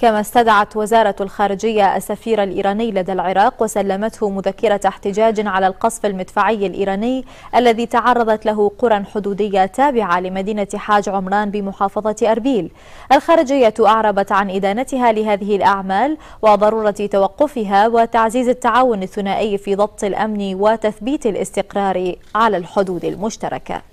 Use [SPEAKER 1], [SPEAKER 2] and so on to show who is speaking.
[SPEAKER 1] كما استدعت وزارة الخارجية السفير الإيراني لدى العراق وسلمته مذكرة احتجاج على القصف المدفعي الإيراني الذي تعرضت له قرى حدودية تابعة لمدينة حاج عمران بمحافظة أربيل الخارجية أعربت عن إدانتها لهذه الأعمال وضرورة توقفها وتعزيز التعاون الثنائي في ضبط الأمن وتثبيت الاستقرار على الحدود المشتركة